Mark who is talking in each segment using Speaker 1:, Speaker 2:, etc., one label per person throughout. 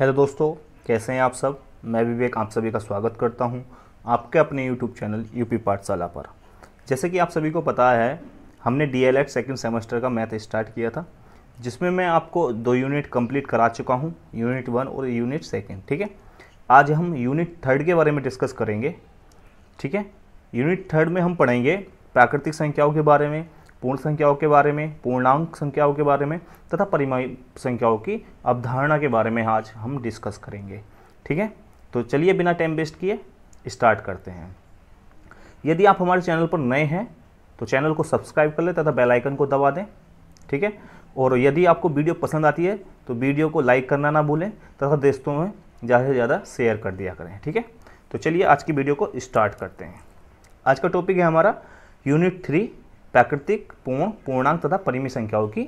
Speaker 1: Hello दोस्तों कैसे हैं आप सब मैं विवेक आप सभी का स्वागत करता हूं आपके अपने यूट्यूब चैनल यूपी पाठशाला पर जैसे कि आप सभी को पता है हमने D El Ed second semester का मैथ स्टार्ट किया था जिसमें मैं आपको दो यूनिट कंप्लीट करा चुका हूँ यूनिट वन और यूनिट सेकेंड ठीक है आज हम यूनिट थर्ड के बारे में डिस्कस करेंगे ठीक है यूनिट थर्ड में हम पढ़ेंगे प्राकृतिक संख्याओं के बारे में पूर्ण संख्याओं के बारे में पूर्णांक संख्याओं के बारे में तथा परिमय संख्याओं की अवधारणा के बारे में आज हम डिस्कस करेंगे ठीक है तो चलिए बिना टाइम वेस्ट किए स्टार्ट करते हैं यदि आप हमारे चैनल पर नए हैं तो चैनल को सब्सक्राइब कर लें तथा बेल आइकन को दबा दें ठीक है और यदि आपको वीडियो पसंद आती है तो वीडियो को लाइक करना ना भूलें तथा दोस्तों में ज़्यादा से ज़्यादा शेयर कर दिया करें ठीक है तो चलिए आज की वीडियो को स्टार्ट करते हैं आज का टॉपिक है हमारा यूनिट थ्री प्राकृतिक पूर्ण पूर्णांक तथा परिमी संख्याओं की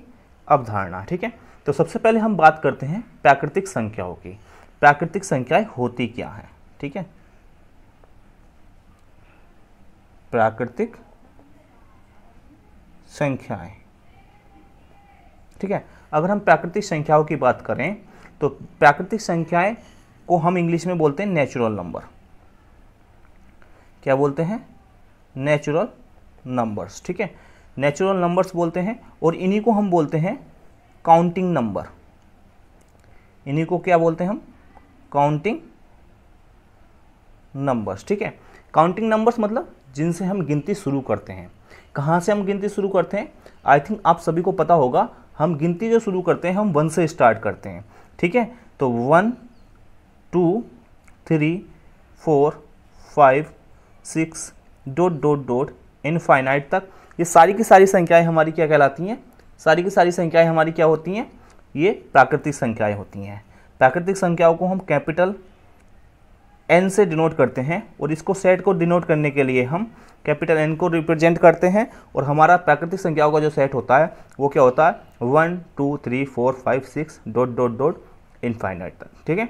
Speaker 1: अवधारणा ठीक है तो सबसे पहले हम बात करते हैं प्राकृतिक संख्याओं की प्राकृतिक संख्याएं होती क्या है ठीक है प्राकृतिक संख्याएं ठीक है अगर हम प्राकृतिक संख्याओं की बात करें तो प्राकृतिक संख्याएं को हम इंग्लिश में बोलते हैं नेचुरल नंबर क्या बोलते हैं नेचुरल नंबर्स ठीक है नेचुरल नंबर्स बोलते हैं और इन्हीं को हम बोलते हैं काउंटिंग नंबर इन्हीं को क्या बोलते हैं हम काउंटिंग नंबर्स ठीक है काउंटिंग नंबर्स मतलब जिनसे हम गिनती शुरू करते हैं कहाँ से हम गिनती शुरू करते हैं आई थिंक आप सभी को पता होगा हम गिनती जो शुरू करते हैं हम वन से स्टार्ट करते हैं ठीक है तो one two three four five six dot dot dot infinite तक ये सारी की सारी संख्याएं हमारी क्या कहलाती हैं सारी की सारी संख्याएं हमारी क्या होती हैं ये प्राकृतिक संख्याएं होती हैं प्राकृतिक संख्याओं को हम कैपिटल एन से डिनोट करते हैं और इसको सेट को डिनोट करने के लिए हम कैपिटल एन को रिप्रेजेंट करते हैं और हमारा प्राकृतिक संख्याओं का जो सेट होता है वो क्या होता है one two three four five six dot dot dot infinite तक ठीक है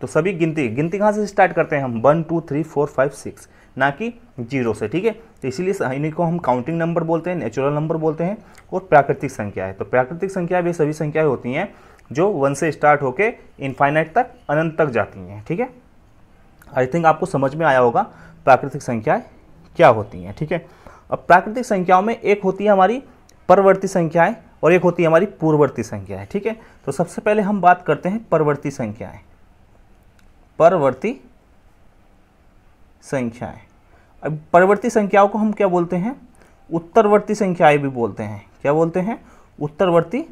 Speaker 1: तो सभी गिनती गिनती कहाँ से स्टार्ट करते हैं हम one two three four five six ना कि जीरो से ठीक है तो इसीलिए इन्हीं को हम काउंटिंग नंबर बोलते हैं नेचुरल नंबर बोलते हैं और प्राकृतिक संख्याएं तो प्राकृतिक संख्या भी सभी संख्याएं होती हैं जो वन से स्टार्ट होकर इन्फाइनाइट तक अनंत तक जाती हैं ठीक है आई थिंक आपको समझ में आया होगा प्राकृतिक संख्याएं क्या होती हैं ठीक है अब प्राकृतिक संख्याओं में एक होती है हमारी परवर्ती संख्याएं और एक होती है हमारी पूर्ववर्ती संख्याएं ठीक है तो सबसे पहले हम बात करते हैं परवर्ती संख्याएं परवर्ती संख्याएं अब परवर्ती संख्याओं को हम क्या बोलते हैं उत्तरवर्ती संख्याएं भी बोलते हैं क्या बोलते हैं उत्तरवर्ती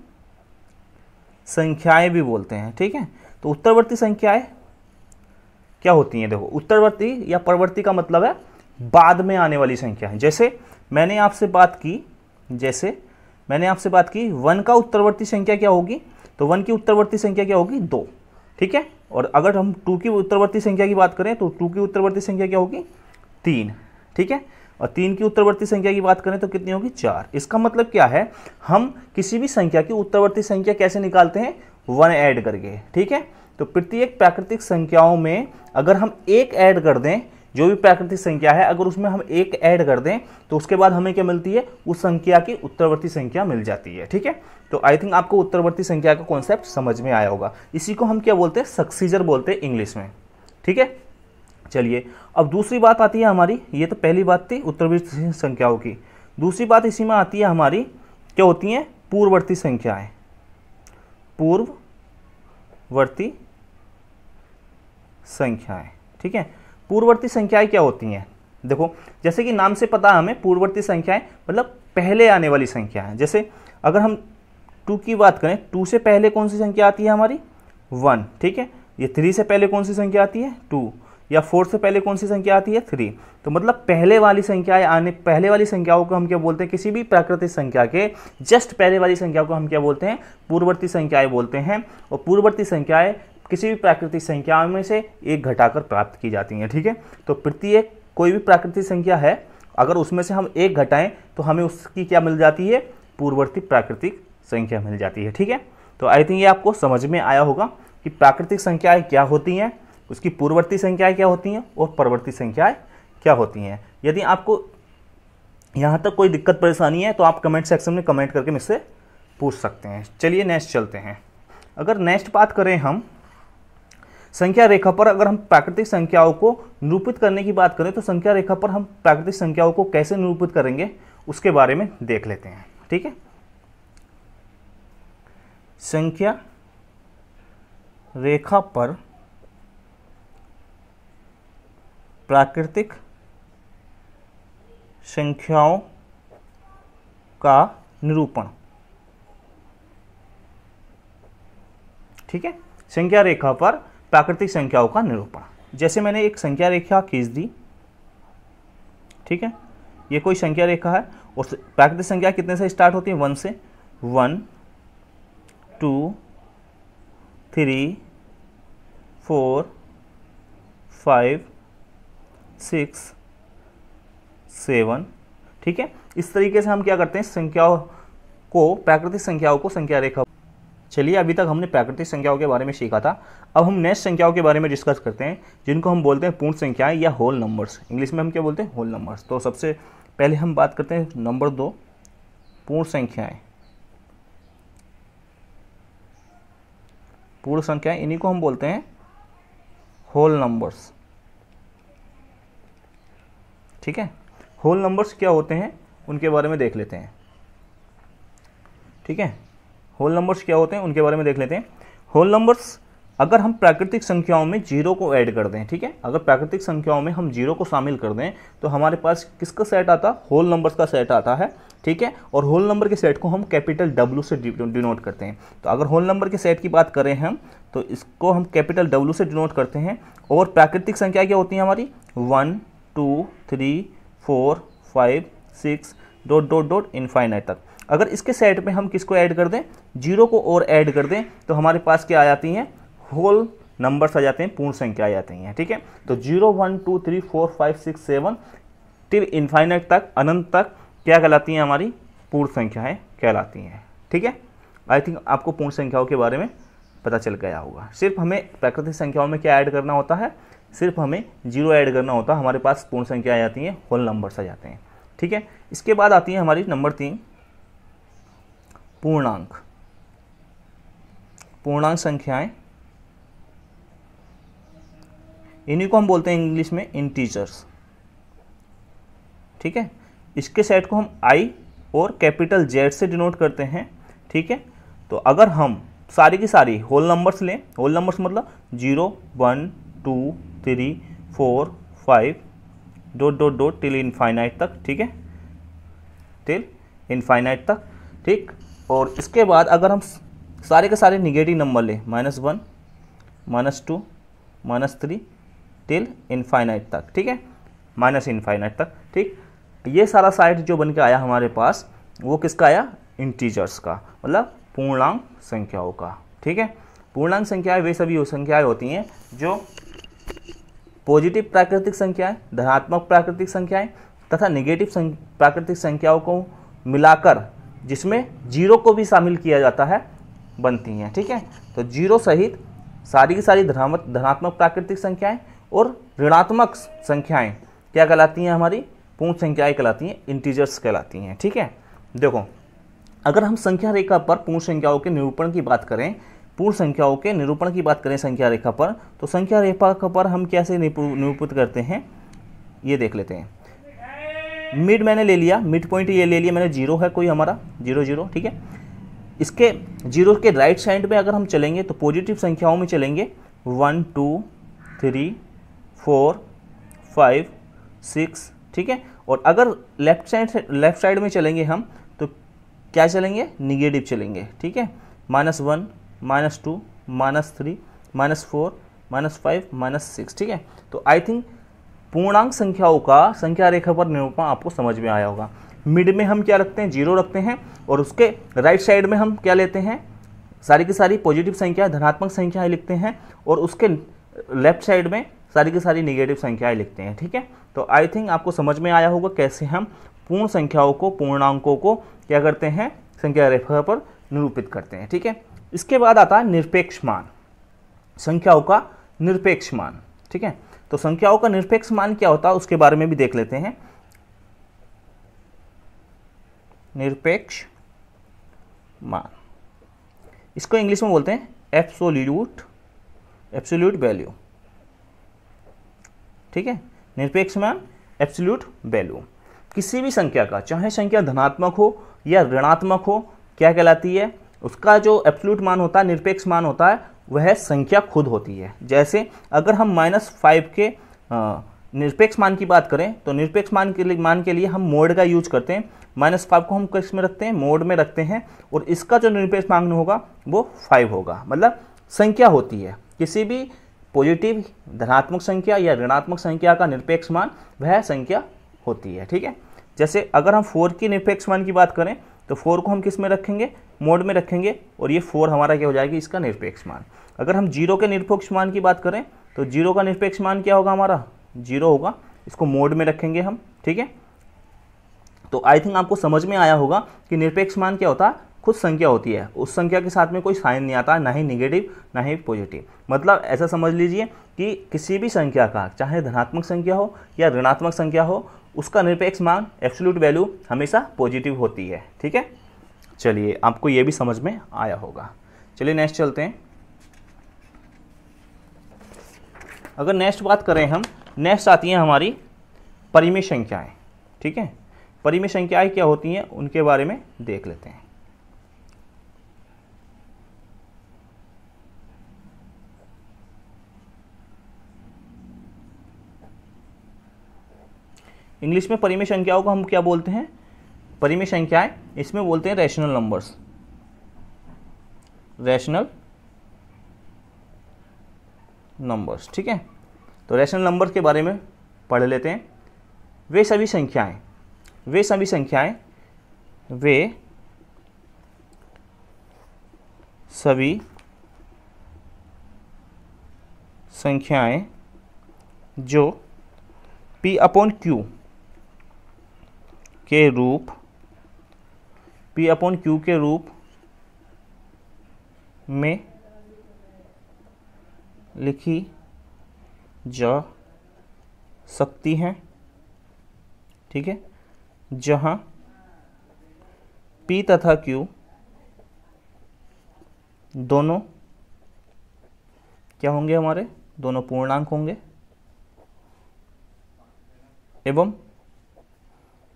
Speaker 1: संख्याएं भी बोलते हैं ठीक है तो उत्तरवर्ती संख्याएं क्या होती हैं देखो उत्तरवर्ती या परवर्ती का मतलब है बाद में आने वाली संख्या जैसे मैंने आपसे बात की जैसे मैंने आपसे बात की वन का उत्तरवर्ती संख्या क्या होगी तो वन की उत्तरवर्ती संख्या क्या होगी दो ठीक है और अगर हम टू की उत्तरवर्ती संख्या की बात करें तो टू की उत्तरवर्ती संख्या क्या होगी तीन ठीक है और तीन की उत्तरवर्ती संख्या की बात करें तो कितनी होगी चार इसका मतलब क्या है हम किसी भी संख्या की उत्तरवर्ती संख्या कैसे निकालते हैं वन ऐड करके ठीक है तो प्रत्येक प्राकृतिक संख्याओं में अगर हम एक ऐड कर दें जो भी प्राकृतिक संख्या है अगर उसमें हम एक ऐड कर दें तो उसके बाद हमें क्या मिलती है उस संख्या की उत्तरवर्ती संख्या मिल जाती है ठीक है तो आई थिंक आपको उत्तरवर्ती संख्या का कॉन्सेप्ट समझ में आया होगा इसी को हम क्या बोलते हैं सक्सीजर बोलते हैं इंग्लिश में ठीक है चलिए अब दूसरी बात आती है हमारी ये तो पहली बात थी उत्तरवर्ती संख्याओं की दूसरी बात इसी में आती है हमारी क्या होती हैं पूर्ववर्ती संख्याएं पूर्ववर्ती संख्याएं ठीक है पूर्ववर्ती संख्याएं क्या होती हैं देखो जैसे कि नाम से पता है हमें पूर्ववर्ती संख्याएं मतलब पहले आने वाली संख्या है जैसे अगर हम टू की बात करें टू से पहले कौन सी संख्या आती है हमारी वन ठीक है ये थ्री से पहले कौन सी संख्या आती है टू या फोर से पहले कौन सी संख्या आती है थ्री तो मतलब पहले वाली संख्याएं आने पहले वाली संख्याओं को हम क्या बोलते हैं किसी भी प्राकृतिक संख्या के जस्ट पहले वाली संख्या को हम क्या बोलते हैं पूर्ववर्ती संख्याएं बोलते हैं और पूर्ववर्ती संख्याएं किसी भी प्राकृतिक संख्या में से एक घटाकर प्राप्त की जाती है ठीक है तो प्रत्येक कोई भी प्राकृतिक संख्या है अगर उसमें से हम एक घटाएं तो हमें उसकी क्या मिल जाती है पूर्ववर्ती प्राकृतिक संख्या मिल जाती है ठीक है तो आई थिंक ये आपको समझ में आया होगा कि प्राकृतिक संख्याएँ क्या होती हैं उसकी पूर्ववर्ती संख्याएँ क्या होती हैं और परवर्ती संख्याएँ क्या होती हैं यदि आपको यहाँ तक कोई दिक्कत परेशानी है तो आप कमेंट सेक्शन में कमेंट करके मुझसे पूछ सकते हैं चलिए नेक्स्ट चलते हैं अगर नेक्स्ट बात करें हम संख्या रेखा पर अगर हम प्राकृतिक संख्याओं को निरूपित करने की बात करें तो संख्या रेखा पर हम प्राकृतिक संख्याओं को कैसे निरूपित करेंगे उसके बारे में देख लेते हैं ठीक है संख्या रेखा पर प्राकृतिक संख्याओं का निरूपण ठीक है संख्या रेखा पर प्राकृतिक संख्याओं का निरूपण जैसे मैंने एक संख्या रेखा खींच दी ठीक है ये कोई संख्या रेखा है और प्राकृतिक संख्या कितने से स्टार्ट होती है वन से one two three four five six seven ठीक है इस तरीके से हम क्या करते हैं संख्याओं को प्राकृतिक संख्याओं को संख्या रेखा चलिए अभी तक हमने प्राकृतिक संख्याओं के बारे में सीखा था अब हम नेक्स्ट संख्याओं के बारे में डिस्कस करते हैं जिनको हम बोलते हैं पूर्ण संख्याएं या होल नंबर्स इंग्लिश में हम क्या बोलते हैं होल नंबर्स तो सबसे पहले हम बात करते हैं नंबर दो पूर्ण संख्याएं पूर्ण संख्याएं इन्हीं को हम बोलते हैं होल नंबर्स ठीक है होल नंबर्स क्या होते हैं उनके बारे में देख लेते हैं ठीक है होल नंबर्स क्या होते हैं उनके बारे में देख लेते हैं होल नंबर्स अगर हम प्राकृतिक संख्याओं में जीरो को ऐड कर दें ठीक है अगर प्राकृतिक संख्याओं में हम जीरो को शामिल कर दें तो हमारे पास किसका सेट आता होल नंबर्स का सेट आता है ठीक है और होल नंबर के सेट को हम कैपिटल डब्ल्यू से डिनोट करते हैं तो अगर होल नंबर के सेट की बात करें हम तो इसको हम कैपिटल डब्ल्यू से डिनोट करते हैं और प्राकृतिक संख्या क्या होती है हमारी one two three four five six dot dot dot infinite तक अगर इसके सेट में हम किसको ऐड कर दें जीरो को और ऐड कर दें तो हमारे पास क्या आ जाती हैं होल नंबर्स आ जाते हैं पूर्ण संख्या आ जाती हैं ठीक है तो zero one two three four five six seven till infinite तक अनंत तक क्या कहलाती हैं हमारी पूर्ण संख्याएँ कहलाती हैं ठीक है आई थिंक आपको पूर्ण संख्याओं के बारे में पता चल गया होगा सिर्फ हमें प्राकृतिक संख्याओं में क्या ऐड करना होता है सिर्फ हमें जीरो ऐड करना होता है हमारे पास पूर्ण संख्या आ जाती हैं होल नंबर्स आ जाते हैं ठीक है इसके बाद आती है हमारी नंबर तीन पूर्णांक पूर्णांक संख्याएं इन्हीं को हम बोलते हैं इंग्लिश में इंटीजर्स ठीक है इसके सेट को हम आई और कैपिटल जेड से डिनोट करते हैं ठीक है तो अगर हम सारी की सारी होल नंबर्स लें होल नंबर्स मतलब zero one two three four five dot dot dot till infinite तक ठीक है टिल इनफाइनाइट तक ठीक और इसके बाद अगर हम सारे के सारे निगेटिव नंबर लें minus one minus two minus three till infinite तक ठीक है माइनस इन्फाइनाइट तक ठीक ये सारा साइड जो बन के आया हमारे पास वो किसका आया इंटीजर्स का मतलब पूर्णांक संख्याओं का ठीक है पूर्णांक संख्याएं वे सभी संख्याएं होती हैं जो पॉजिटिव प्राकृतिक संख्याएं धनात्मक प्राकृतिक संख्याएं तथा निगेटिव प्राकृतिक संख्याओं को मिलाकर जिसमें जीरो को भी शामिल किया जाता है बनती हैं ठीक है ठीके? तो जीरो सहित सारी की सारी धनात्मक प्राकृतिक संख्याएं और ऋणात्मक संख्याएं क्या कहलाती हैं हमारी पूर्ण संख्याएं कहलाती हैं इंटीजर्स कहलाती हैं ठीक है ठीके? देखो अगर हम संख्या रेखा पर पूर्ण संख्याओं के निरूपण की बात करें पूर्ण संख्याओं के निरूपण की बात करें संख्या रेखा पर तो संख्या रेखा पर हम कैसे निरूपित करते हैं ये देख लेते हैं मिड मैंने ले लिया मिड पॉइंट ये ले लिया मैंने जीरो है कोई हमारा जीरो जीरो ठीक है इसके जीरो के राइट साइड में अगर हम चलेंगे तो पॉजिटिव संख्याओं में चलेंगे one two three four five six ठीक है और अगर लेफ्ट साइड लेफ्ट साइड में चलेंगे हम तो क्या चलेंगे निगेटिव चलेंगे ठीक है minus one minus two minus three minus four minus five minus six ठीक है तो आई थिंक पूर्णांक संख्याओं का संख्या रेखा पर निरूपण आपको समझ में आया होगा मिड में हम क्या रखते हैं जीरो रखते हैं और उसके राइट साइड में हम क्या लेते हैं सारी की सारी पॉजिटिव संख्या धनात्मक संख्याएं लिखते हैं और उसके लेफ्ट साइड में सारी की सारी निगेटिव संख्याएं लिखते हैं ठीक है तो आई थिंक आपको समझ में आया होगा कैसे हम पूर्ण संख्याओं को पूर्णांकों को क्या करते हैं संख्या रेखा पर निरूपित करते हैं ठीक है इसके बाद आता है निरपेक्ष मान संख्याओं का निरपेक्ष मान ठीक है तो संख्याओं का निरपेक्ष मान क्या होता है उसके बारे में भी देख लेते हैं निरपेक्ष मान इसको इंग्लिश में बोलते हैं एप्सोल्यूट एप्सोल्यूट वैल्यू ठीक है निरपेक्ष मान एप्सोल्यूट वैल्यू किसी भी संख्या का चाहे संख्या धनात्मक हो या ऋणात्मक हो क्या कहलाती है उसका जो एप्सोल्यूट मान होता है निरपेक्ष मान होता है वह संख्या खुद होती है जैसे अगर हम माइनस फाइव के निरपेक्ष मान की बात करें तो निरपेक्ष मान के लिए मान के लिए हम मोड का यूज करते हैं माइनस फाइव को हम किस में रखते हैं मोड में रखते हैं और इसका जो निरपेक्ष मान होगा वो फाइव होगा मतलब संख्या होती है किसी भी पॉजिटिव धनात्मक संख्या या ऋणात्मक संख्या का निरपेक्ष मान वह संख्या होती है ठीक है जैसे अगर हम फोर की निरपेक्ष मान की बात करें तो फोर को हम किस में रखेंगे मोड में रखेंगे और ये फोर हमारा क्या हो जाएगा इसका निरपेक्ष मान अगर हम जीरो के निरपेक्ष मान की बात करें तो जीरो का निरपेक्ष मान क्या होगा हमारा जीरो होगा इसको मोड में रखेंगे हम ठीक है तो आई थिंक आपको समझ में आया होगा कि निरपेक्ष मान क्या होता है खुद संख्या होती है उस संख्या के साथ में कोई साइन नहीं आता ना ही निगेटिव ना ही पॉजिटिव मतलब ऐसा समझ लीजिए कि किसी भी संख्या का चाहे धनात्मक संख्या हो या ऋणात्मक संख्या हो उसका निरपेक्ष मान एब्सोल्यूट वैल्यू हमेशा पॉजिटिव होती है ठीक है चलिए आपको ये भी समझ में आया होगा चलिए नेक्स्ट चलते हैं अगर नेक्स्ट बात करें हम नेक्स्ट आती हैं हमारी परिमेय संख्याएं ठीक है परिमेय संख्याएं क्या होती हैं उनके बारे में देख लेते हैं इंग्लिश में परिमेय संख्याओं को हम क्या बोलते हैं परिमेय संख्याएं इसमें बोलते हैं रैशनल नंबर्स रैशनल नंबर्स ठीक है तो रैशनल नंबर्स के बारे में पढ़ लेते हैं वे सभी संख्याएं वे सभी संख्याएं वे सभी संख्याएं जो p अपॉन क्यू के रूप पी अपॉन क्यू के रूप में लिखी जा सकती हैं ठीक है जहां पी तथा क्यू दोनों क्या होंगे हमारे दोनों पूर्णांक होंगे एवं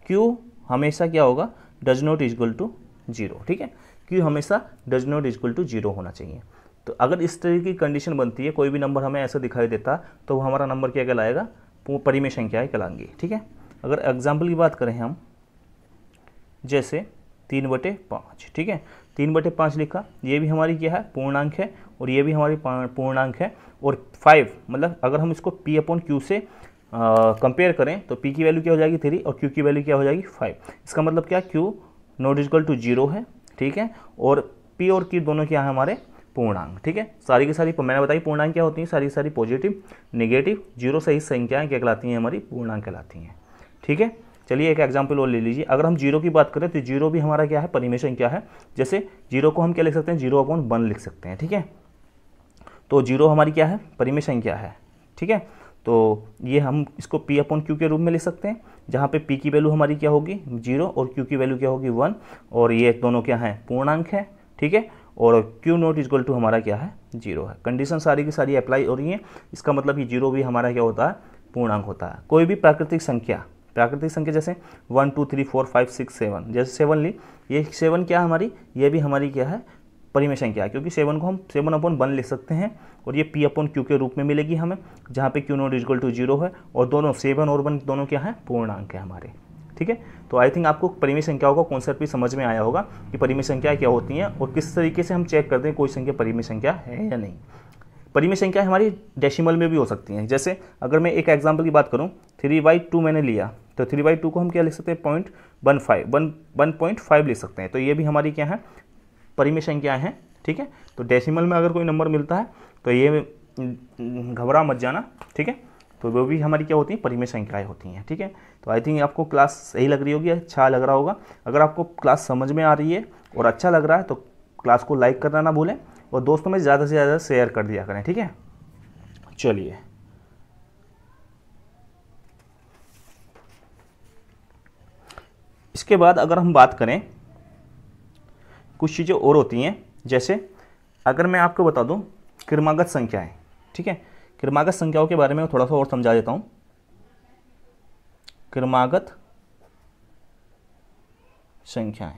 Speaker 1: क्यू हमेशा क्या होगा does not equal to zero ठीक है क्यों हमेशा does not equal to zero होना चाहिए तो अगर इस तरह की कंडीशन बनती है कोई भी नंबर हमें ऐसा दिखाई देता तो हमारा नंबर क्या कहलाएगा परिमय संख्या कहलाएंगी ठीक है अगर एग्जाम्पल की बात करें हम जैसे तीन बटे पाँच ठीक है तीन बटे पाँच लिखा ये भी हमारी क्या है पूर्णांक है और ये भी हमारी पूर्णांक है और फाइव मतलब अगर हम इसको पी अपॉन क्यू से कंपेयर करें तो पी की वैल्यू क्या हो जाएगी थ्री और क्यू की वैल्यू क्या हो जाएगी फाइव इसका मतलब क्या q not equal to zero है ठीक है और पी और क्यू दोनों क्या है हमारे पूर्णांग ठीक है सारी की सारी मैंने बताई पूर्णांग क्या होती है सारी की सारी पॉजिटिव नेगेटिव जीरो सही संख्याएँ क्या कहलाती हैं हमारी पूर्णांग कहलाती हैं ठीक है चलिए एक एग्जाम्पल और ले लीजिए अगर हम जीरो की बात करें तो जीरो भी हमारा क्या है परिमेशन क्या है जैसे जीरो को हम क्या लिख सकते हैं जीरो अपॉन वन लिख सकते हैं ठीक है तो जीरो हमारी क्या है परिमेशन क्या है ठीक है तो ये हम इसको पी अपॉन क्यू के रूप में ले सकते हैं जहाँ पे पी की वैल्यू हमारी क्या होगी जीरो और क्यू की वैल्यू क्या होगी वन और ये दोनों क्या हैं पूर्णांक है ठीक है और क्यू नॉट इज टू हमारा क्या है जीरो है कंडीशन सारी की सारी अप्लाई हो रही है इसका मतलब ये जीरो भी हमारा क्या होता है पूर्णांक होता है कोई भी प्राकृतिक संख्या प्राकृतिक संख्या जैसे one two three four five six seven जैसे सेवन ली ये सेवन क्या है हमारी ये भी हमारी क्या है परिमेशन क्या है क्योंकि सेवन को हम सेवन अपॉन वन लिख सकते हैं और ये पी अपॉन क्यू के रूप में मिलेगी हमें जहाँ पे q not equal to zero है और दोनों सेवन और वन दोनों क्या है पूर्णांक है हमारे ठीक है तो आई थिंक आपको परिमेय संख्याओं का कॉन्सेप्ट भी समझ में आया होगा कि परिमेय संख्या क्या होती हैं और किस तरीके से हम चेक करते हैं कोई संख्या परिमेय संख्या है या नहीं परिमेय संख्या हमारी डेसिमल में भी हो सकती हैं जैसे अगर मैं एक एग्जाम्पल की बात करूँ थ्री बाई टू मैंने लिया तो थ्री बाई टू को हम क्या लिख सकते हैं point one five one one point five लिख सकते हैं तो ये भी हमारी क्या है परिमेय संख्याएं हैं ठीक है तो डेसिमल में अगर कोई नंबर मिलता है तो ये हम्म, घबरा मत जाना ठीक है तो वो भी हमारी क्या होती है परिमेय संख्याएं होती हैं ठीक है तो आई थिंक आपको क्लास सही लग रही होगी अच्छा लग रहा होगा अगर आपको क्लास समझ में आ रही है और अच्छा लग रहा है तो क्लास को लाइक करना ना भूलें और दोस्तों में ज़्यादा से ज़्यादा शेयर कर दिया करें ठीक है चलिए इसके बाद अगर हम बात करें कुछ चीज़ें और होती हैं जैसे अगर मैं आपको बता दूँ क्रमागत संख्याएँ ठीक है क्रमागत संख्याओं के बारे में थोड़ा सा और समझा देता हूँ क्रमागत संख्याएँ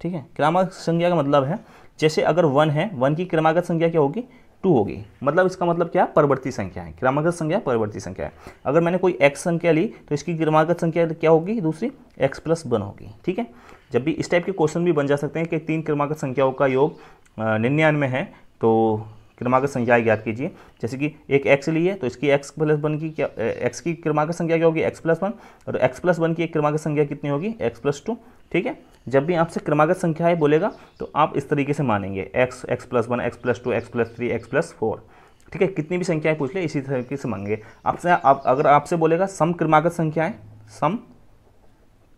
Speaker 1: ठीक है क्रमागत संख्या का मतलब है जैसे अगर वन है वन की क्रमागत संख्या क्या होगी टू होगी मतलब इसका मतलब क्या परवर्ती संख्या है क्रमागत संख्या परवर्ती संख्या है अगर मैंने कोई एक्स संख्या ली तो इसकी क्रमागत संख्या क्या होगी दूसरी एक्स प्लस वन होगी ठीक है जब भी इस टाइप के क्वेश्चन भी बन जा सकते हैं कि तीन क्रमागत संख्याओं का योग निन्यानवे है तो क्रमागत संख्या ज्ञात कीजिए जैसे कि एक एक्स ली है तो इसकी एक्स प्लस वन की क्या एक्स की क्रमागत संख्या क्या होगी एक्स प्लस वन और एक्स प्लस वन की एक क्रमागत संख्या कितनी होगी एक्स प्लस टू ठीक है जब भी आपसे क्रमागत संख्याएं बोलेगा तो आप इस तरीके से मानेंगे x x plus one x plus two x plus three x plus four ठीक है कितनी भी संख्याएं पूछ ले इसी तरीके से मांगेंगे आपसे आप अगर आपसे बोलेगा सम क्रमागत संख्याएं सम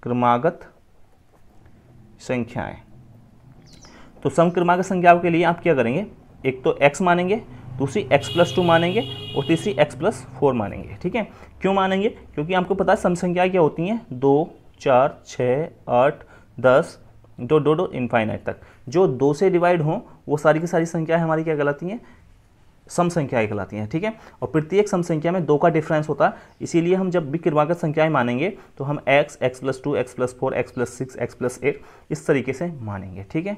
Speaker 1: क्रमागत संख्याएं तो समक्रमागत संख्याओं के लिए आप क्या करेंगे एक तो x मानेंगे दूसरी x प्लस टू मानेंगे और तीसरी x प्लस फोर मानेंगे ठीक है क्यों मानेंगे क्योंकि आपको पता है संख्या क्या होती हैं दो चार छः आठ दस दो डो डो इनफाइनाइट तक जो दो से डिवाइड हों वो सारी की सारी संख्याएं हमारी क्या कहलाती हैं सम संख्याएं कहलाती हैं ठीक है और प्रत्येक सम संख्या में दो का डिफरेंस होता है इसीलिए हम जब भी क्रमागत संख्याएं मानेंगे तो हम x x plus two x plus four x plus six x plus eight इस तरीके से मानेंगे ठीक है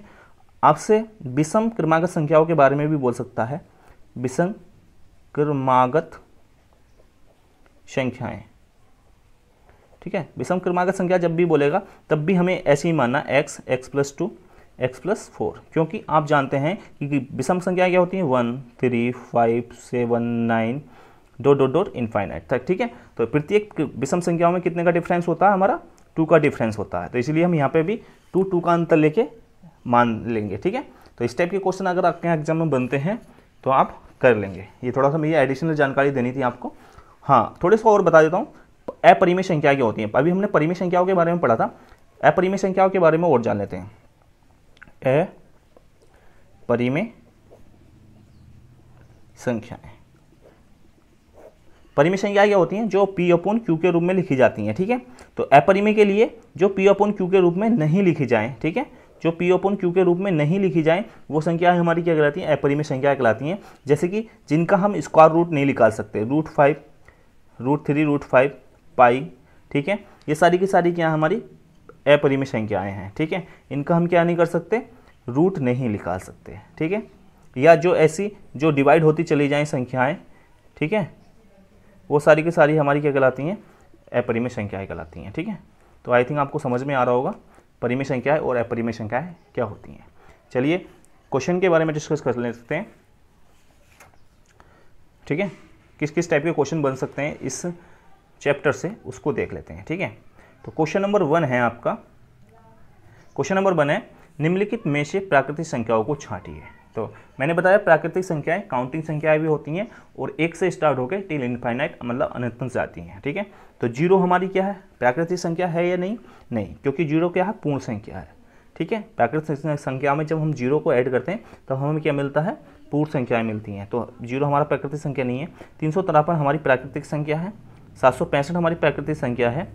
Speaker 1: आपसे विषम क्रमागत संख्याओं के बारे में भी बोल सकता है विषम क्रमागत संख्याएं ठीक है विषम क्रमागत संख्या जब भी बोलेगा तब भी हमें ऐसे ही मानना x x plus two x plus four क्योंकि आप जानते हैं कि विषम संख्या क्या होती है one three five seven nine dot dot dot infinite तक ठीक है तो प्रत्येक विषम संख्याओं में कितने का डिफरेंस होता है हमारा टू का डिफरेंस होता है तो इसलिए हम यहाँ पे भी टू टू का अंतर लेके मान लेंगे ठीक है तो इस टाइप के क्वेश्चन अगर आपके यहाँ एग्जाम में बनते हैं तो आप कर लेंगे ये थोड़ा सा मुझे एडिशनल जानकारी देनी थी आपको हाँ थोड़े सा और बता देता हूँ अपरिमेय संख्या क्या होती है अभी हमने परिमेय संख्याओं के बारे में पढ़ा था अपरिमेय संख्याओं के बारे में और जान लेते हैं ए परिमेय संख्याएं परिमेय संख्या क्या होती हैं जो पी अपोन क्यू के रूप में लिखी जाती हैं ठीक है तो अपरिमेय के लिए जो पी अपोन क्यू के रूप में नहीं लिखी जाए ठीक है जो पी ओपन क्यू के रूप में नहीं लिखी जाए वो संख्याएं हमारी क्या कहलाती हैं अपरिमेय संख्या कहलाती हैं जैसे कि जिनका हम स्क्वायर रूट नहीं निकाल सकते root five root three root five pi ठीक है ये सारी की सारी क्या हमारी अपरिमय संख्याएं हैं ठीक है इनका हम क्या नहीं कर सकते रूट नहीं निकाल सकते ठीक है या जो ऐसी जो डिवाइड होती चली जाएँ संख्याएँ ठीक है वो सारी की सारी हमारी क्या कहलाती हैं अपरिमय संख्याएँ कहलाती हैं ठीक है तो आई थिंक आपको समझ में आ रहा होगा परिमय संख्याएँ और अपरिमय संख्याएँ क्या होती हैं चलिए क्वेश्चन के बारे में डिस्कस कर ले सकते हैं ठीक है किस किस टाइप के क्वेश्चन बन सकते हैं इस चैप्टर से उसको देख लेते हैं ठीक है तो क्वेश्चन नंबर वन है आपका क्वेश्चन नंबर वन है निम्नलिखित में से प्राकृतिक संख्याओं को छाटिए तो मैंने बताया प्राकृतिक संख्याएं काउंटिंग संख्याएं भी होती हैं और एक से स्टार्ट होकर टिल इनफाइनाइट मतलब अनंत तक जाती हैं ठीक है तो जीरो हमारी क्या है प्राकृतिक संख्या है या नहीं नहीं क्योंकि जीरो क्या है पूर्ण संख्या है ठीक है प्राकृतिक संख्या में जब हम जीरो को ऐड करते हैं तो हमें क्या मिलता है पूर्ण संख्याएँ मिलती हैं तो जीरो हमारा प्राकृतिक संख्या नहीं है तीन सौ हमारी प्राकृतिक संख्या है सात हमारी प्राकृतिक संख्या है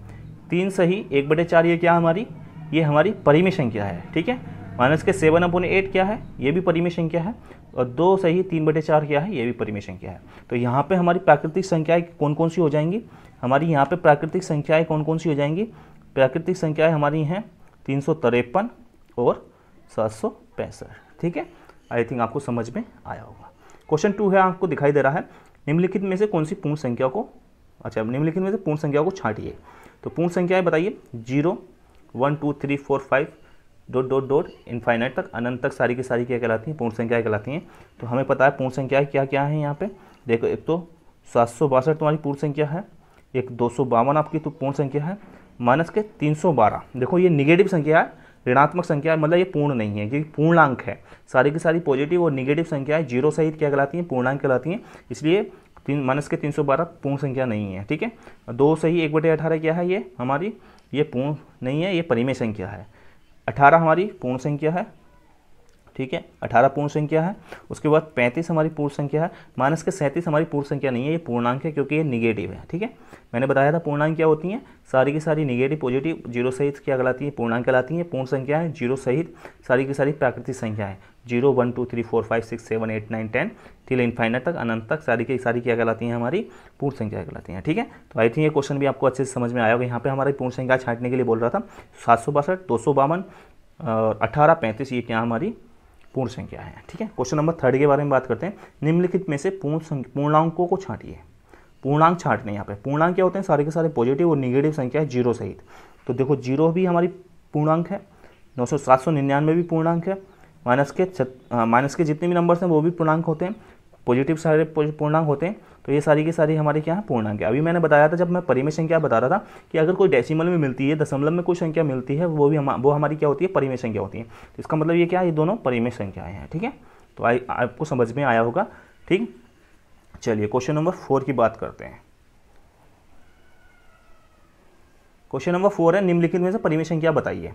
Speaker 1: तीन सही एक बटे चार ये क्या हमारी ये हमारी परिमेय संख्या है ठीक है माइनस के सेवन अपॉन एट क्या है ये भी परिमेय संख्या है और दो सही तीन बटे चार क्या है ये भी परिमेय संख्या है तो यहाँ पे हमारी प्राकृतिक संख्याएं कौन कौन सी हो जाएंगी हमारी यहाँ पे प्राकृतिक संख्याएं कौन कौन सी हो जाएंगी प्राकृतिक संख्याएं हमारी हैं तीन सौ तिरपन और सात सौ पैंसठ ठीक है आई थिंक आपको समझ में आया होगा क्वेश्चन टू है आपको दिखाई दे रहा है निम्नलिखित में से कौन सी पूर्ण संख्या को अच्छा निम्नलिखित में से पूर्ण संख्या को छाटिए तो पूर्ण संख्याएं बताइए zero one two three four five dot dot dot infinite तक अनंत तक सारी की सारी क्या कहलाती हैं पूर्ण संख्याएं कहलाती हैं तो हमें पता है पूर्ण संख्या क्या क्या है यहाँ पे देखो एक तो सात सौ बासठ तुम्हारी पूर्ण संख्या है एक दो सौ बावन आपकी तो पूर्ण संख्या है माइनस के तीन सौ बारह देखो ये निगेटिव संख्या है ऋणात्मक संख्या है मतलब ये पूर्ण नहीं है क्योंकि पूर्णांक है सारी की सारी पॉजिटिव और निगेटिव है जीरो सहित क्या कहलाती हैं पूर्णांक कहलाती हैं इसलिए तीन माइनस के तीन सौ बारह पूर्ण संख्या नहीं है ठीक है दो से ही एक बटे अठारह क्या है ये हमारी ये पूर्ण नहीं है ये परिमेय संख्या है अठारह हमारी पूर्ण संख्या है ठीक है अठारह पूर्ण संख्या है उसके बाद पैंतीस हमारी पूर्ण संख्या है माइनस के सैंतीस हमारी पूर्ण संख्या नहीं है ये पूर्णांक है क्योंकि ये निगेटिव है ठीक है मैंने बताया था पूर्णांक क्या होती हैं सारी की सारी निगेटिव पॉजिटिव जीरो सहित क्या कहलाती है पूर्णांक कहलाती है पूर्ण संख्या है जीरो सहित सारी की सारी प्राकृतिक संख्या है zero one two three four five six seven eight nine ten till final तक अनंत तक सारी की सारी क्या कहलाती हैं हमारी पूर्ण संख्या कहलाती हैं ठीक है तो आई थिंक ये क्वेश्चन भी आपको अच्छे से समझ में आया होगा यहाँ पे हमारी पूर्ण संख्या छाटने के लिए बोल रहा था सात सौ बासठ दो सौ बावन और अठारह पैंतीस ये क्या हमारी पूर्ण संख्या है ठीक है क्वेश्चन नंबर थर्ड के बारे में बात करते हैं निम्नलिखित में से पूर्ण पूर्णांकों को छाटिए पूर्णांक छाटने यहाँ पे पूर्णांक क्या होते हैं सारे के सारे पॉजिटिव और निगेटिव संख्या है जीरो सहित तो देखो जीरो भी हमारी पूर्णांक है नौ सौ सात सौ निन्यानवे भी पूर्णांक है माइनस के माइनस के जितने भी नंबर्स हैं वो भी पूर्णांक होते हैं पॉजिटिव सारे पूर्णांक होते हैं तो ये सारी की सारी हमारे क्या है पूर्णांक है अभी मैंने बताया था जब मैं परिमेय संख्या बता रहा था कि अगर कोई डेसिमल में मिलती है दशमलव में कोई संख्या मिलती है वो भी हम वो हमारी क्या होती है परिमेय संख्या होती है तो इसका मतलब ये क्या है ये दोनों परिमेय संख्याएँ हैं ठीक है तो आई आपको समझ में आया होगा ठीक चलिए क्वेश्चन नंबर फोर की बात करते हैं क्वेश्चन नंबर फोर है निम्नलिखित में से परिमेय संख्या बताइए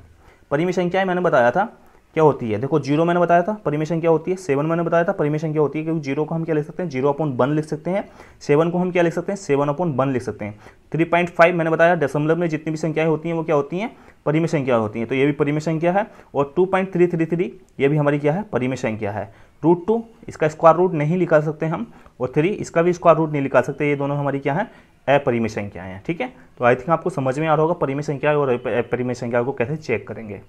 Speaker 1: परिमेय संख्याएं मैंने बताया था क्या होती है देखो जीरो मैंने बताया था परमिशन क्या होती है सेवन मैंने बताया था परमिशन क्या होती है क्योंकि जीरो को हम क्या लिख सकते हैं जीरो अपॉन वन लिख सकते हैं सेवन को हम क्या लिख सकते हैं सेवन अपॉन वन लिख सकते हैं थ्री पॉइंट फाइव मैंने बताया दशमलव में जितनी भी संख्याएं होती हैं वो क्या होती हैं परिमेय संख्या होती हैं तो ये भी परिमय संख्या है और two point three three three ये भी हमारी क्या है परिमय संख्या है रूट टू इसका स्क्वायर रूट नहीं निकाल सकते हम और थ्री इसका भी स्क्वायर रूट नहीं निकाल सकते ये दोनों हमारी क्या है अपरिमेय संख्याएं है ठीक है तो आई थिंक आपको समझ में आ रहा होगा परिमय संख्या और अपरिमेय संख्या को कैसे चेक करेंगे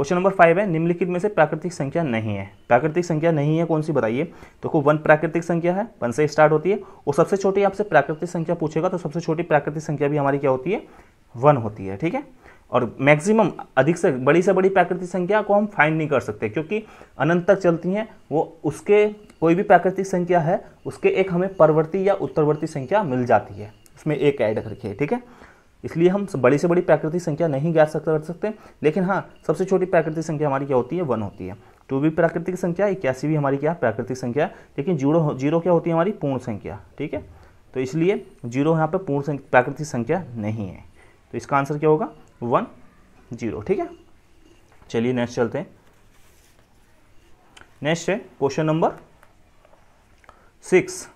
Speaker 1: क्वेश्चन नंबर फाइव है निम्नलिखित में से प्राकृतिक संख्या नहीं है प्राकृतिक संख्या नहीं है कौन सी बताइए देखो तो वन प्राकृतिक संख्या है वन से स्टार्ट होती है और सबसे छोटी आपसे प्राकृतिक संख्या पूछेगा तो सबसे छोटी प्राकृतिक संख्या भी हमारी क्या होती है वन होती है ठीक है और मैक्सिमम अधिक से बड़ी से बड़ी प्राकृतिक संख्या को हम फाइंड नहीं कर सकते क्योंकि अनंत तक चलती हैं वो उसके कोई भी प्राकृतिक संख्या है उसके एक हमें परवर्ती या उत्तरवर्ती संख्या मिल जाती है उसमें एक ऐड करके ठीक है इसलिए हम बड़ी से बड़ी प्राकृतिक संख्या नहीं ज्ञात कर सकते लेकिन हाँ सबसे छोटी प्राकृतिक संख्या हमारी क्या होती है वन होती है टू भी प्राकृतिक संख्या इक्यासी भी हमारी क्या प्राकृतिक संख्या लेकिन जीरो जीरो क्या होती है हमारी पूर्ण संख्या ठीक है तो इसलिए जीरो यहाँ पर पूर्ण प्राकृतिक संख्या नहीं है तो इसका आंसर क्या होगा वन जीरो ठीक है चलिए नेक्स्ट चलते हैं नेक्स्ट है क्वेश्चन नंबर सिक्स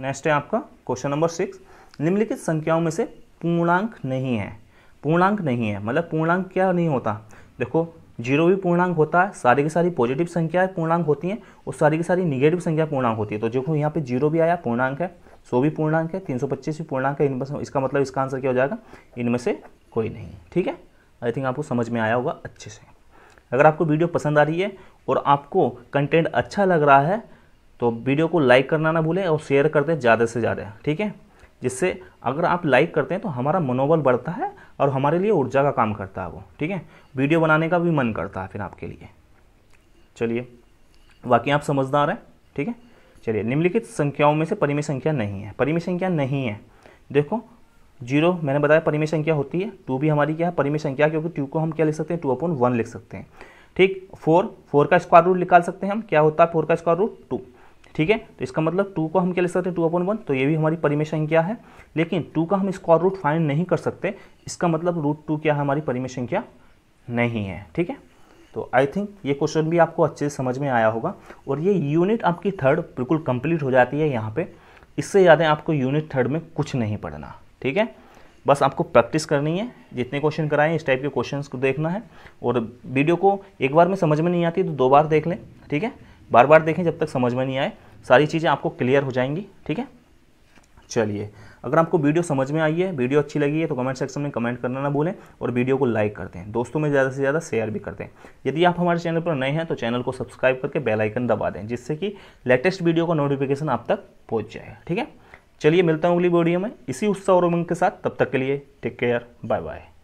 Speaker 1: नेक्स्ट है आपका क्वेश्चन नंबर सिक्स निम्नलिखित संख्याओं में से पूर्णांक नहीं है पूर्णांक नहीं है मतलब पूर्णांक क्या नहीं होता देखो जीरो भी पूर्णांक होता है सारी की सारी पॉजिटिव संख्याएं पूर्णांक होती हैं और सारी की सारी निगेटिव संख्या पूर्णांक होती है तो देखो यहाँ पे जीरो भी आया पूर्णांक है सौ भी पूर्णांक है तीन सौ पच्चीस भी पूर्णांक है इनमें इसका मतलब इसका आंसर क्या हो जाएगा इनमें से कोई नहीं ठीक है आई थिंक आपको समझ में आया होगा अच्छे से अगर आपको वीडियो पसंद आ रही है और आपको कंटेंट अच्छा लग रहा है तो वीडियो को लाइक करना ना भूलें और शेयर कर दें ज़्यादा से ज़्यादा ठीक है जिससे अगर आप लाइक करते हैं तो हमारा मनोबल बढ़ता है और हमारे लिए ऊर्जा का काम करता है वो ठीक है वीडियो बनाने का भी मन करता है फिर आपके लिए चलिए बाकी आप समझदार हैं ठीक है चलिए निम्नलिखित संख्याओं में से परिमेय संख्या नहीं है परिमेय संख्या नहीं है देखो जीरो मैंने बताया परिमेय संख्या होती है टू भी हमारी क्या है परिमेय संख्या क्योंकि टू को हम क्या लिख सकते हैं टू अपॉन वन लिख सकते हैं ठीक फोर फोर का स्क्वायर रूट निकाल सकते हैं हम क्या होता है फोर का स्क्वायर रूट टू ठीक है तो इसका मतलब टू को हम क्या लिख सकते हैं टू अपॉन वन तो ये भी हमारी परिमेय संख्या है लेकिन टू का हम स्क्वायर रूट फाइंड नहीं कर सकते इसका मतलब रूट टू क्या है हमारी परिमेय संख्या नहीं है ठीक है तो आई थिंक ये क्वेश्चन भी आपको अच्छे से समझ में आया होगा और ये यूनिट आपकी थर्ड बिल्कुल कंप्लीट हो जाती है यहाँ पे इससे ज़्यादा आपको यूनिट थर्ड में कुछ नहीं पढ़ना ठीक है बस आपको प्रैक्टिस करनी है जितने क्वेश्चन कराएं इस टाइप के क्वेश्चन को देखना है और वीडियो को एक बार में समझ में नहीं आती तो दो बार देख लें ठीक है बार बार देखें जब तक समझ में नहीं आए सारी चीज़ें आपको क्लियर हो जाएंगी ठीक है चलिए अगर आपको वीडियो समझ में आई है वीडियो अच्छी लगी है तो कमेंट सेक्शन में कमेंट करना ना भूलें और वीडियो को लाइक करते हैं दोस्तों में ज़्यादा से ज़्यादा शेयर भी करते हैं यदि आप हमारे चैनल पर नए हैं तो चैनल को सब्सक्राइब करके बेल आइकन दबा दें जिससे कि लेटेस्ट वीडियो का नोटिफिकेशन आप तक पहुँच जाए ठीक है चलिए मिलता हूँ अगली वीडियो में इसी उत्साह और उमंग के साथ तब तक के लिए टेक केयर बाय बाय